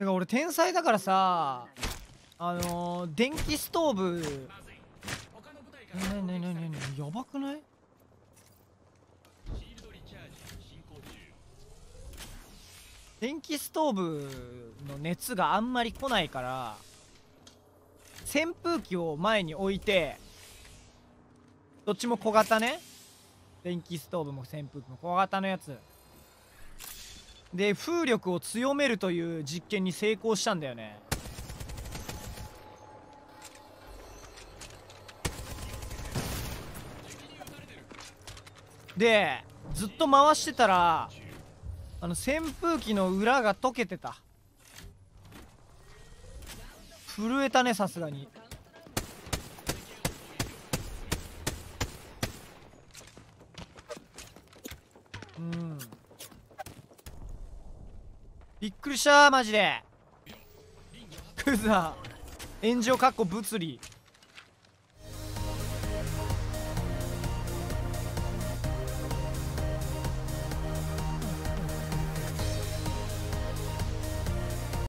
だから俺天才だからさあのー、電気ストーブねねねねねやばくない電気ストーブの熱があんまり来ないから扇風機を前に置いてどっちも小型ね電気ストーブも扇風機も小型のやつで風力を強めるという実験に成功したんだよねでずっと回してたらあの扇風機の裏が溶けてた震えたねさすがにうんびっくりしたマジでクザ炎上かっこ物理